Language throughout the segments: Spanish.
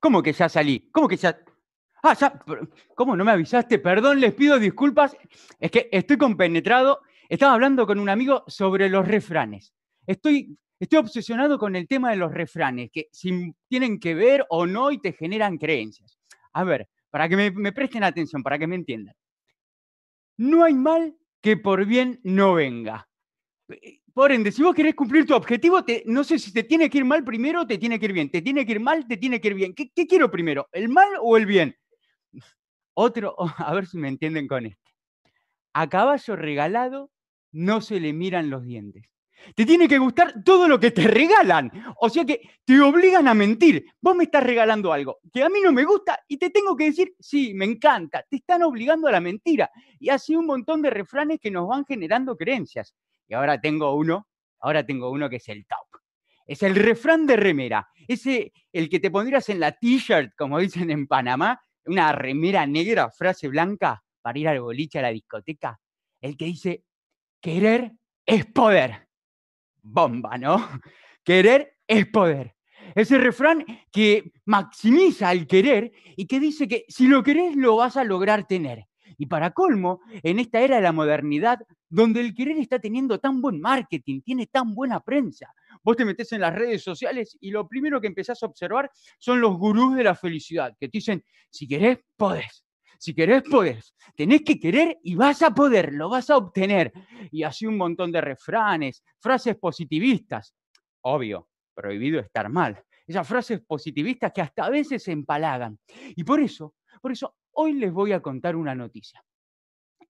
¿Cómo que ya salí? ¿Cómo que ya.? Ah, ya. ¿Cómo no me avisaste? Perdón, les pido disculpas. Es que estoy compenetrado. Estaba hablando con un amigo sobre los refranes. Estoy, estoy obsesionado con el tema de los refranes, que si tienen que ver o no y te generan creencias. A ver, para que me, me presten atención, para que me entiendan. No hay mal que por bien no venga. Por ende, si vos querés cumplir tu objetivo, no sé si te tiene que ir mal primero o te tiene que ir bien. Te tiene que ir mal, te tiene que ir bien. ¿Qué, quiero primero? ¿El mal o el bien? Otro, a ver si me entienden con este. A caballo regalado no se le miran los dientes. Te tiene que gustar todo lo que te regalan. O sea que te obligan a mentir. Vos me estás regalando algo que a mí no me gusta y te tengo que decir, sí, me encanta. Te están obligando a la mentira. Y así un montón de refranes que nos van generando creencias y ahora tengo uno, ahora tengo uno que es el top. Es el refrán de remera, ese el que te pondrías en la t-shirt, como dicen en Panamá, una remera negra, frase blanca, para ir al boliche, a la discoteca. El que dice, querer es poder. Bomba, ¿no? Querer es poder. Ese refrán que maximiza el querer y que dice que si lo querés lo vas a lograr tener. Y para colmo, en esta era de la modernidad, donde el querer está teniendo tan buen marketing, tiene tan buena prensa, vos te metés en las redes sociales y lo primero que empezás a observar son los gurús de la felicidad, que te dicen, si querés, podés. Si querés, podés. Tenés que querer y vas a poder, lo vas a obtener. Y así un montón de refranes, frases positivistas. Obvio, prohibido estar mal. Esas frases positivistas que hasta a veces se empalagan. Y por eso, por eso Hoy les voy a contar una noticia.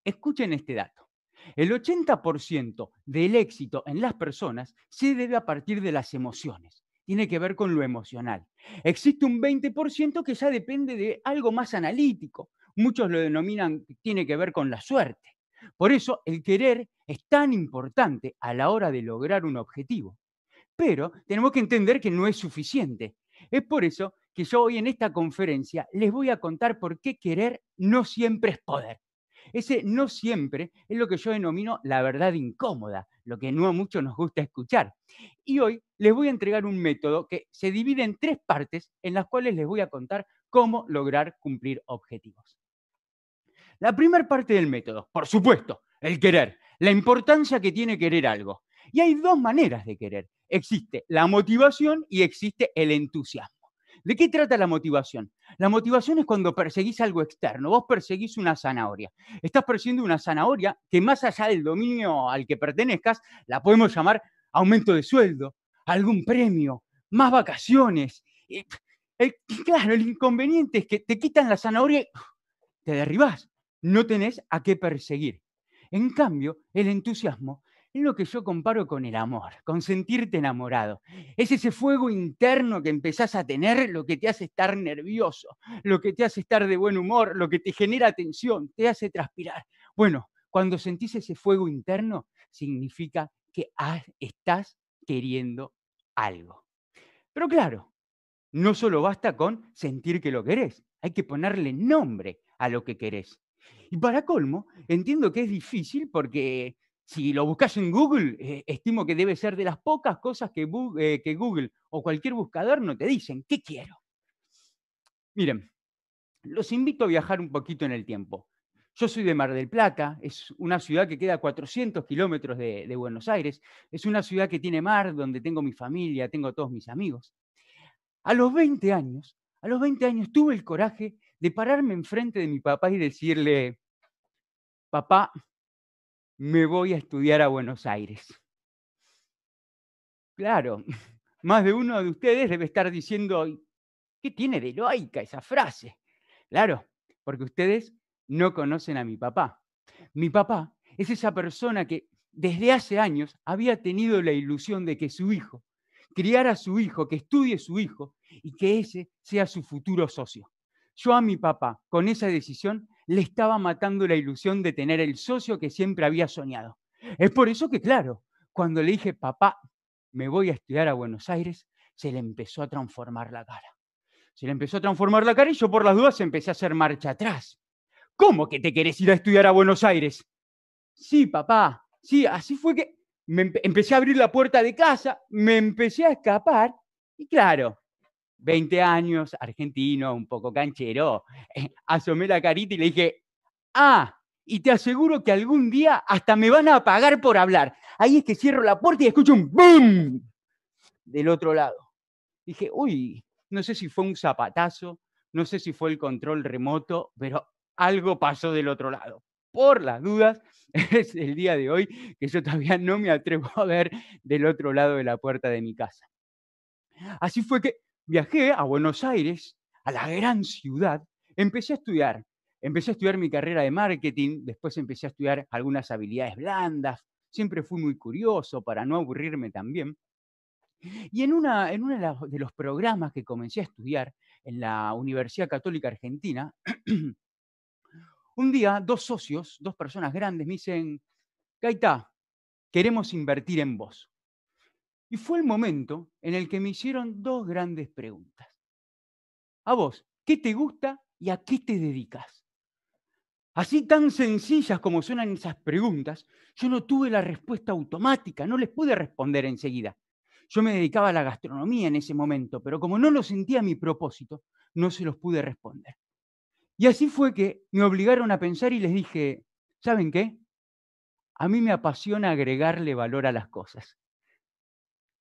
Escuchen este dato. El 80% del éxito en las personas se debe a partir de las emociones. Tiene que ver con lo emocional. Existe un 20% que ya depende de algo más analítico. Muchos lo denominan, tiene que ver con la suerte. Por eso el querer es tan importante a la hora de lograr un objetivo. Pero tenemos que entender que no es suficiente. Es por eso que yo hoy en esta conferencia les voy a contar por qué querer no siempre es poder. Ese no siempre es lo que yo denomino la verdad incómoda, lo que no a muchos nos gusta escuchar. Y hoy les voy a entregar un método que se divide en tres partes en las cuales les voy a contar cómo lograr cumplir objetivos. La primera parte del método, por supuesto, el querer, la importancia que tiene querer algo. Y hay dos maneras de querer. Existe la motivación y existe el entusiasmo. ¿De qué trata la motivación? La motivación es cuando perseguís algo externo. Vos perseguís una zanahoria. Estás persiguiendo una zanahoria que más allá del dominio al que pertenezcas, la podemos llamar aumento de sueldo, algún premio, más vacaciones. claro, el inconveniente es que te quitan la zanahoria y te derribás. No tenés a qué perseguir. En cambio, el entusiasmo es lo que yo comparo con el amor, con sentirte enamorado. Es ese fuego interno que empezás a tener lo que te hace estar nervioso, lo que te hace estar de buen humor, lo que te genera tensión, te hace transpirar. Bueno, cuando sentís ese fuego interno, significa que estás queriendo algo. Pero claro, no solo basta con sentir que lo querés, hay que ponerle nombre a lo que querés. Y para colmo, entiendo que es difícil porque si lo buscas en Google, eh, estimo que debe ser de las pocas cosas eh, que, Google o cualquier buscador no te dicen, ¿qué quiero? Miren, los invito a viajar un poquito en el tiempo. Yo soy de Mar del Plata, es una ciudad que queda a 400 kilómetros de, de Buenos Aires, es una ciudad que tiene mar, donde tengo mi familia, tengo todos mis amigos. A los 20 años, a los 20 años tuve el coraje de pararme enfrente de mi papá y decirle, papá, me voy a estudiar a Buenos Aires. Claro, más de uno de ustedes debe estar diciendo, ¿qué tiene de loica esa frase? Claro, porque ustedes no conocen a mi papá. Mi papá es esa persona que desde hace años había tenido la ilusión de que su hijo, criara a su hijo, que estudie su hijo y que ese sea su futuro socio. Yo a mi papá, con esa decisión, le estaba matando la ilusión de tener el socio que siempre había soñado. Es por eso que, claro, cuando le dije, papá, me voy a estudiar a Buenos Aires, se le empezó a transformar la cara. Se le empezó a transformar la cara y yo por las dudas empecé a hacer marcha atrás. ¿Cómo que te querés ir a estudiar a Buenos Aires? Sí, papá, sí, así fue que me empecé a abrir la puerta de casa, me empecé a escapar y claro, 20 años, argentino, un poco canchero, eh, asomé la carita y le dije, ah, y te aseguro que algún día hasta me van a pagar por hablar. Ahí es que cierro la puerta y escucho un boom del otro lado. Dije, uy, no sé si fue un zapatazo, no sé si fue el control remoto, pero algo pasó del otro lado. Por las dudas, es el día de hoy que yo todavía no me atrevo a ver del otro lado de la puerta de mi casa. Así fue que viajé a Buenos Aires, a la gran ciudad, empecé a estudiar. Empecé a estudiar mi carrera de marketing, después empecé a estudiar algunas habilidades blandas, siempre fui muy curioso para no aburrirme también. Y en uno una de los programas que comencé a estudiar en la Universidad Católica Argentina, un día dos socios, dos personas grandes, me dicen, Gaita, queremos invertir en vos. Y fue el momento en el que me hicieron dos grandes preguntas. A vos, ¿qué te gusta y a qué te dedicas? Así tan sencillas como suenan esas preguntas, yo no tuve la respuesta automática, no les pude responder enseguida. Yo me dedicaba a la gastronomía en ese momento, pero como no lo sentía mi propósito, no se los pude responder. Y así fue que me obligaron a pensar y les dije, ¿saben qué? A mí me apasiona agregarle valor a las cosas.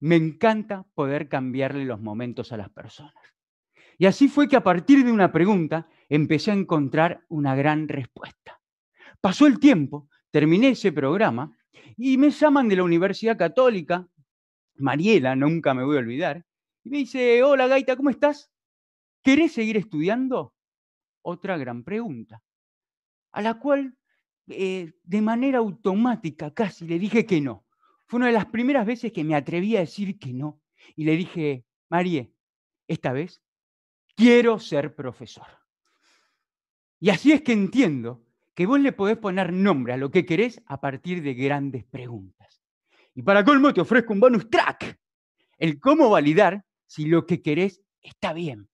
Me encanta poder cambiarle los momentos a las personas. Y así fue que a partir de una pregunta empecé a encontrar una gran respuesta. Pasó el tiempo, terminé ese programa y me llaman de la Universidad Católica, Mariela, nunca me voy a olvidar, y me dice, hola Gaita, ¿cómo estás? ¿Querés seguir estudiando? Otra gran pregunta, a la cual eh, de manera automática casi le dije que no. Fue una de las primeras veces que me atreví a decir que no. Y le dije, Marie, esta vez quiero ser profesor. Y así es que entiendo que vos le podés poner nombre a lo que querés a partir de grandes preguntas. Y para colmo te ofrezco un bonus track, el cómo validar si lo que querés está bien.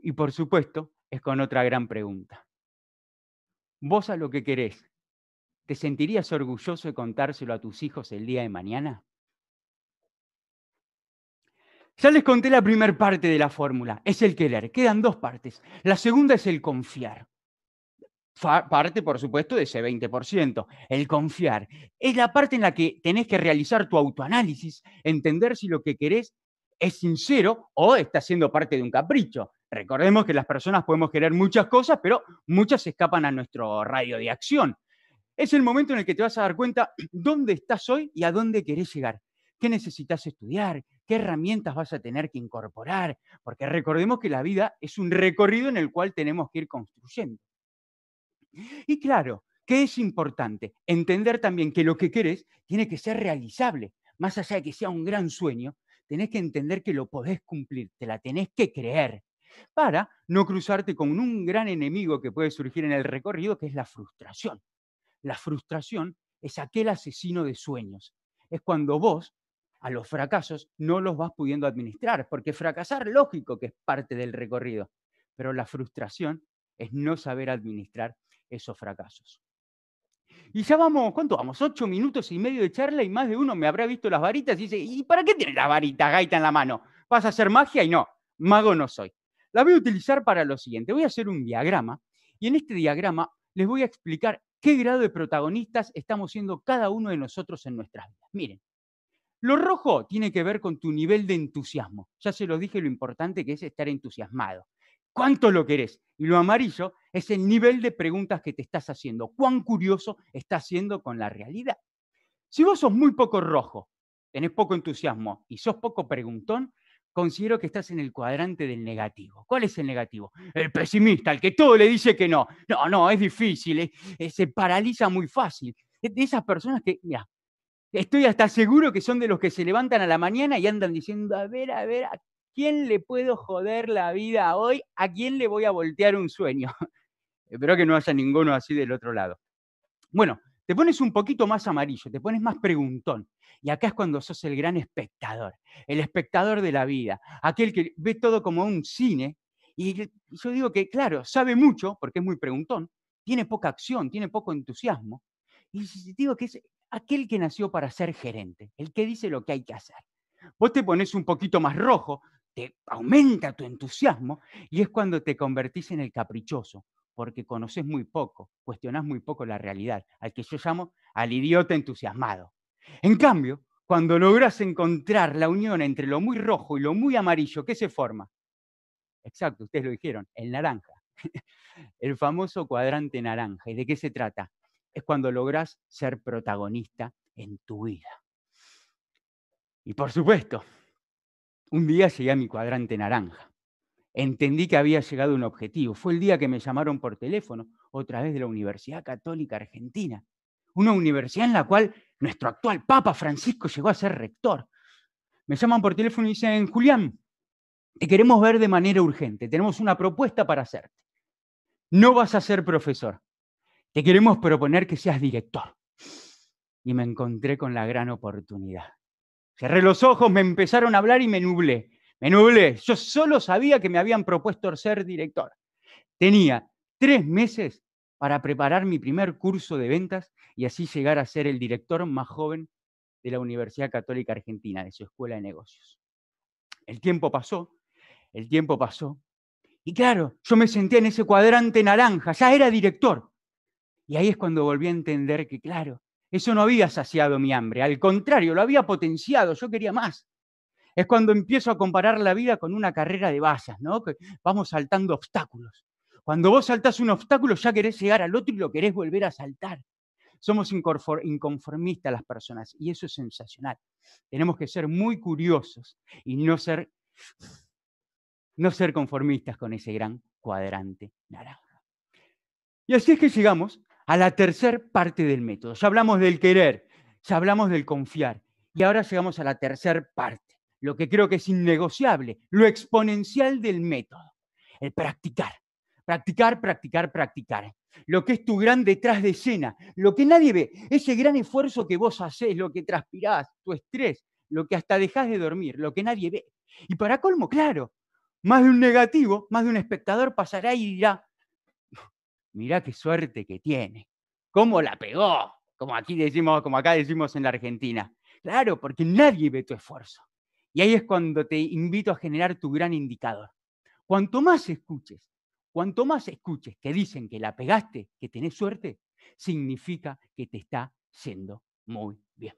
Y por supuesto, es con otra gran pregunta. ¿Vos a lo que querés ¿Te sentirías orgulloso de contárselo a tus hijos el día de mañana? Ya les conté la primera parte de la fórmula, es el querer. Quedan dos partes. La segunda es el confiar. Parte, por supuesto, de ese 20%. El confiar es la parte en la que tenés que realizar tu autoanálisis, entender si lo que querés es sincero o está siendo parte de un capricho. Recordemos que las personas podemos querer muchas cosas, pero muchas escapan a nuestro radio de acción. Es el momento en el que te vas a dar cuenta dónde estás hoy y a dónde querés llegar. ¿Qué necesitas estudiar? ¿Qué herramientas vas a tener que incorporar? Porque recordemos que la vida es un recorrido en el cual tenemos que ir construyendo. Y claro, que es importante? Entender también que lo que querés tiene que ser realizable. Más allá de que sea un gran sueño, tenés que entender que lo podés cumplir, te la tenés que creer para no cruzarte con un gran enemigo que puede surgir en el recorrido, que es la frustración. La frustración es aquel asesino de sueños. Es cuando vos a los fracasos no los vas pudiendo administrar, porque fracasar lógico que es parte del recorrido, pero la frustración es no saber administrar esos fracasos. Y ya vamos, ¿cuánto vamos? Ocho minutos y medio de charla y más de uno me habrá visto las varitas y dice, ¿y para qué tienes la varita gaita en la mano? ¿Vas a hacer magia? Y no, mago no soy. La voy a utilizar para lo siguiente. Voy a hacer un diagrama y en este diagrama les voy a explicar qué grado de protagonistas estamos siendo cada uno de nosotros en nuestras vidas. Miren, lo rojo tiene que ver con tu nivel de entusiasmo. Ya se lo dije lo importante que es estar entusiasmado. ¿Cuánto lo querés? Y lo amarillo es el nivel de preguntas que te estás haciendo. ¿Cuán curioso estás siendo con la realidad? Si vos sos muy poco rojo, tenés poco entusiasmo y sos poco preguntón, considero que estás en el cuadrante del negativo. ¿Cuál es el negativo? El pesimista, el que todo le dice que no. No, no, es difícil, eh, eh, se paraliza muy fácil. E, de esas personas que, ya estoy hasta seguro que son de los que se levantan a la mañana y andan diciendo, a ver, a ver, ¿a quién le puedo joder la vida hoy? ¿A quién le voy a voltear un sueño? Espero que no haya ninguno así del otro lado. Bueno, te pones un poquito más amarillo, te pones más preguntón. Y acá es cuando sos el gran espectador, el espectador de la vida, aquel que ve todo como un cine. Y yo digo que, claro, sabe mucho, porque es muy preguntón, tiene poca acción, tiene poco entusiasmo. Y digo que es aquel que nació para ser gerente, el que dice lo que hay que hacer. Vos te pones un poquito más rojo, te aumenta tu entusiasmo y es cuando te convertís en el caprichoso, porque conoces muy poco, cuestionas muy poco la realidad, al que yo llamo al idiota entusiasmado. En cambio, cuando logras encontrar la unión entre lo muy rojo y lo muy amarillo, ¿qué se forma? Exacto, ustedes lo dijeron, el naranja, el famoso cuadrante naranja. ¿Y de qué se trata? Es cuando logras ser protagonista en tu vida. Y por supuesto, un día llegué a mi cuadrante naranja entendí que había llegado un objetivo. Fue el día que me llamaron por teléfono, otra vez de la Universidad Católica Argentina, una universidad en la cual nuestro actual Papa Francisco llegó a ser rector. Me llaman por teléfono y dicen, Julián, te queremos ver de manera urgente, tenemos una propuesta para hacerte. No vas a ser profesor, te queremos proponer que seas director. Y me encontré con la gran oportunidad. Cerré los ojos, me empezaron a hablar y me nublé. Me nublé. Yo solo sabía que me habían propuesto ser director. Tenía tres meses para preparar mi primer curso de ventas y así llegar a ser el director más joven de la Universidad Católica Argentina, de su escuela de negocios. El tiempo pasó, el tiempo pasó, y claro, yo me senté en ese cuadrante naranja, ya era director. Y ahí es cuando volví a entender que, claro, eso no había saciado mi hambre, al contrario, lo había potenciado, yo quería más. Es cuando empiezo a comparar la vida con una carrera de vallas, ¿no? vamos saltando obstáculos. Cuando vos saltás un obstáculo, ya querés llegar al otro y lo querés volver a saltar. Somos inconformistas las personas y eso es sensacional. Tenemos que ser muy curiosos y no ser, no ser conformistas con ese gran cuadrante naranja. Y así es que llegamos a la tercera parte del método. Ya hablamos del querer, ya hablamos del confiar y ahora llegamos a la tercera parte, lo que creo que es innegociable, lo exponencial del método, el practicar, practicar, practicar, practicar. Lo que es tu gran detrás de escena, lo que nadie ve, ese gran esfuerzo que vos haces, lo que transpirás, tu estrés, lo que hasta dejás de dormir, lo que nadie ve. Y para colmo, claro, más de un negativo, más de un espectador pasará y dirá, mirá qué suerte que tiene, cómo la pegó, como aquí decimos, como acá decimos en la Argentina. Claro, porque nadie ve tu esfuerzo. Y ahí es cuando te invito a generar tu gran indicador. Cuanto más escuches, cuanto más escuches que dicen que la pegaste, que tenés suerte, significa que te está siendo muy bien.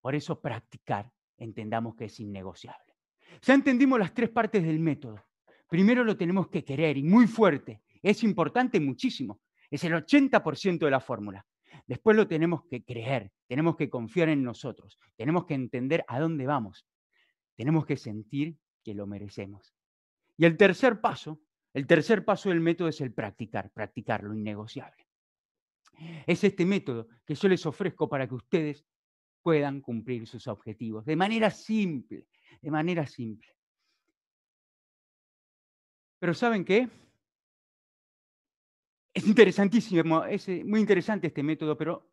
Por eso practicar, entendamos que es innegociable. Ya entendimos las tres partes del método. Primero lo tenemos que querer y muy fuerte. Es importante muchísimo. Es el 80% de la fórmula. Después lo tenemos que creer, tenemos que confiar en nosotros, tenemos que entender a dónde vamos. Tenemos que sentir que lo merecemos. Y el tercer paso, el tercer paso del método es el practicar, practicar lo innegociable. Es este método que yo les ofrezco para que ustedes puedan cumplir sus objetivos de manera simple, de manera simple. Pero ¿saben qué? Es interesantísimo, es eh, muy interesante este método, pero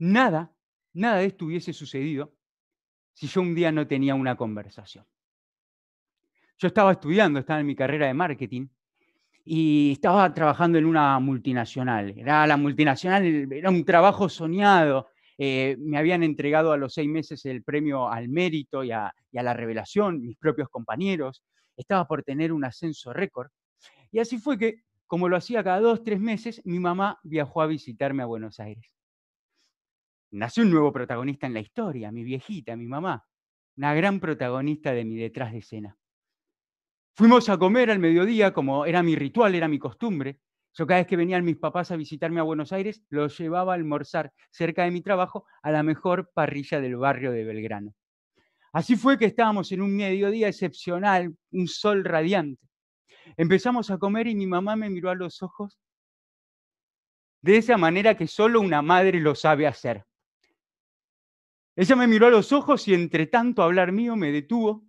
nada, nada de esto hubiese sucedido si yo un día no tenía una conversación? Yo estaba estudiando, estaba en mi carrera de marketing y estaba trabajando en una multinacional. Era la multinacional, era un trabajo soñado. Eh, me habían entregado a los seis meses el premio al mérito y a la revelación, mis propios compañeros. Estaba por tener un ascenso récord. Y así fue que, como lo hacía cada dos, tres meses, mi mamá viajó a visitarme a Buenos Aires nació un nuevo protagonista en la historia, mi viejita, mi mamá, una gran protagonista de mi detrás de escena. Fuimos a comer al mediodía, como era mi ritual, era mi costumbre. Yo cada vez que venían mis papás a visitarme a Buenos Aires, los llevaba a almorzar cerca de mi trabajo a la mejor parrilla del barrio de Belgrano. Así fue que estábamos en un mediodía excepcional, un sol radiante. Empezamos a comer y mi mamá me miró a los ojos de esa manera que solo una madre lo sabe hacer. Ella me miró a los ojos y entre tanto hablar mío me detuvo,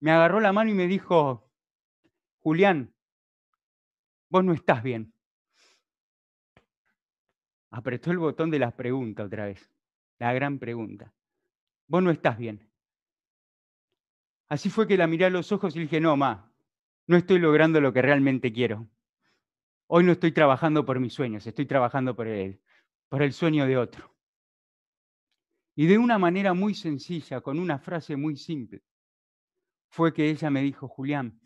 me agarró la mano y me dijo, Julián, vos no estás bien. Apretó el botón de las preguntas otra vez, la gran pregunta. Vos no estás bien. Así fue que la miré a los ojos y dije, no, ma, no estoy logrando lo que realmente quiero. Hoy no estoy trabajando por mis sueños, estoy trabajando por el, por el sueño de otro. Y de una manera muy sencilla, con una frase muy simple, fue que ella me dijo, Julián,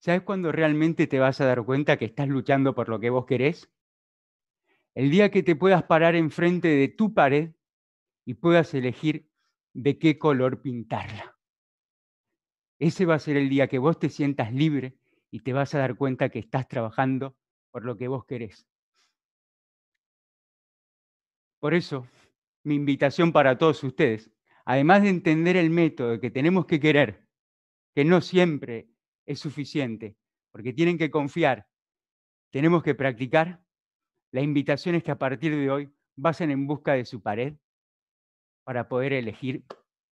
¿sabes cuándo realmente te vas a dar cuenta que estás luchando por lo que vos querés? El día que te puedas parar enfrente de tu pared y puedas elegir de qué color pintarla. Ese va a ser el día que vos te sientas libre y te vas a dar cuenta que estás trabajando por lo que vos querés. Por eso, mi invitación para todos ustedes. Además de entender el método que tenemos que querer, que no siempre es suficiente, porque tienen que confiar, tenemos que practicar. La invitación es que a partir de hoy vayan en busca de su pared para poder elegir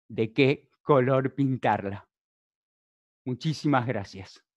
de qué color pintarla. Muchísimas gracias.